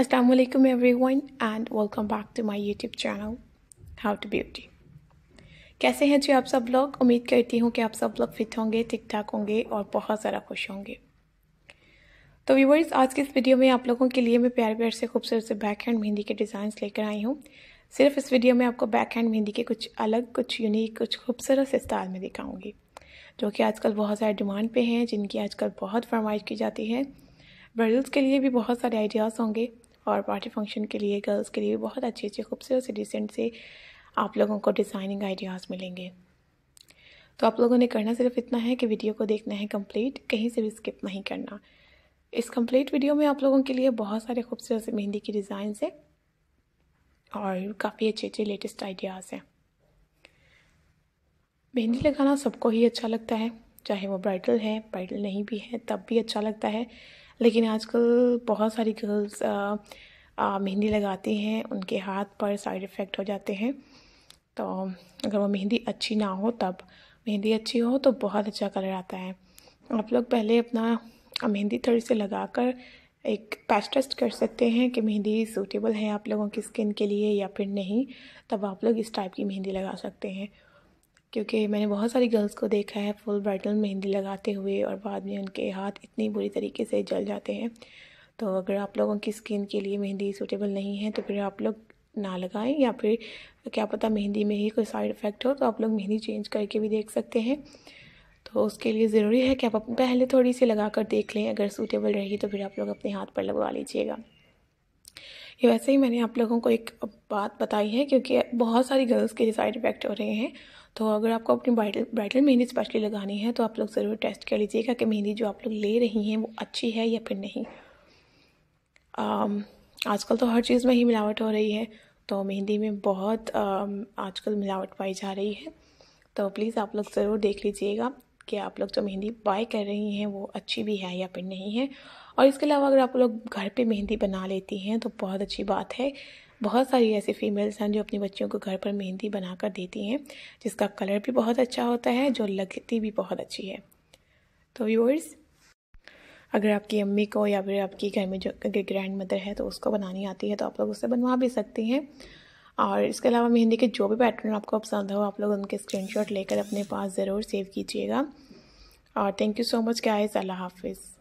every everyone and welcome back to my YouTube channel How to Beauty कैसे हैं जी आप सब लोग उम्मीद करती हूँ कि आप सब लोग फिट होंगे ठीक ठाक होंगे और बहुत ज़्यादा खुश होंगे तो व्यूवर्स आज की इस वीडियो में आप लोगों के लिए मैं प्यार प्यार से खूबसूरत से बैक हैंड मेहंदी के डिज़ाइन लेकर आई हूँ सिर्फ इस वीडियो में आपको बैक हैंड मेहंदी के कुछ अलग कुछ यूनिक कुछ खूबसूरत से स्टाइल में दिखाऊँगी जो कि आजकल बहुत सारे डिमांड पे हैं जिनकी आजकल बहुत फरमाइश की जाती है बर्ल्स के लिए भी बहुत सारे आइडियाज़ होंगे और पार्टी फंक्शन के लिए गर्ल्स के लिए बहुत अच्छे अच्छी खूबसूरत से डिसेंट से आप लोगों को डिज़ाइनिंग आइडियाज़ मिलेंगे तो आप लोगों ने करना सिर्फ इतना है कि वीडियो को देखना है कंप्लीट कहीं से भी स्किप नहीं करना इस कंप्लीट वीडियो में आप लोगों के लिए बहुत सारे खूबसूरत से मेहंदी की डिज़ाइन है और काफ़ी अच्छे अच्छे लेटेस्ट आइडियाज़ हैं मेहंदी लगाना सबको ही अच्छा लगता है चाहे वो ब्राइडल है ब्राइडल नहीं भी है तब भी अच्छा लगता है लेकिन आजकल बहुत सारी गर्ल्स मेहंदी लगाती हैं उनके हाथ पर साइड इफ़ेक्ट हो जाते हैं तो अगर वो मेहंदी अच्छी ना हो तब मेहंदी अच्छी हो तो बहुत अच्छा कलर आता है आप लोग पहले अपना मेहंदी थोड़ी सी लगा कर एक पैच टेस्ट कर सकते हैं कि मेहंदी सूटेबल है आप लोगों की स्किन के लिए या फिर नहीं तब आप लोग इस टाइप की मेहंदी लगा सकते हैं क्योंकि मैंने बहुत सारी गर्ल्स को देखा है फुल ब्राइडल मेहंदी लगाते हुए और बाद में उनके हाथ इतनी बुरी तरीके से जल जाते हैं तो अगर आप लोगों की स्किन के लिए मेहंदी सूटेबल नहीं है तो फिर आप लोग ना लगाएं या फिर क्या पता मेहंदी में ही कोई साइड इफ़ेक्ट हो तो आप लोग मेहंदी चेंज करके भी देख सकते हैं तो उसके लिए ज़रूरी है कि आप पहले थोड़ी सी लगा कर देख लें अगर सूटेबल रही तो फिर आप लोग अपने हाथ पर लगवा लीजिएगा ये वैसे ही मैंने आप लोगों को एक बात बताई है क्योंकि बहुत सारी गर्ल्स के साइड इफेक्ट हो रहे हैं तो अगर आपको अपनी ब्राइडल ब्राइडल मेहंदी स्पेशली लगानी है तो आप लोग ज़रूर टेस्ट कर लीजिएगा कि मेहंदी जो आप लोग ले रही हैं वो अच्छी है या फिर नहीं आजकल तो हर चीज़ में ही मिलावट हो रही है तो मेहंदी में बहुत आजकल मिलावट पाई जा रही है तो प्लीज़ आप लोग ज़रूर देख लीजिएगा कि आप लोग जो तो मेहंदी बाय कर रही हैं वो अच्छी भी है या फिर नहीं है और इसके अलावा अगर आप लोग घर पे मेहंदी बना लेती हैं तो बहुत अच्छी बात है बहुत सारी ऐसी फीमेल्स हैं जो अपनी बच्चियों को घर पर मेहंदी बना कर देती हैं जिसका कलर भी बहुत अच्छा होता है जो लगती भी बहुत अच्छी है तो व्यूअर्स अगर आपकी अम्मी को या फिर आपकी घर में जो ग्रैंड मदर है तो उसको बनानी आती है तो आप लोग उससे बनवा भी सकती हैं और इसके अलावा मेहंदी के जो भी पैटर्न आपको पसंद हो आप लोग उनके स्क्रीनशॉट लेकर अपने पास ज़रूर सेव कीजिएगा और thank you so much guys अल्लाह हाफिज़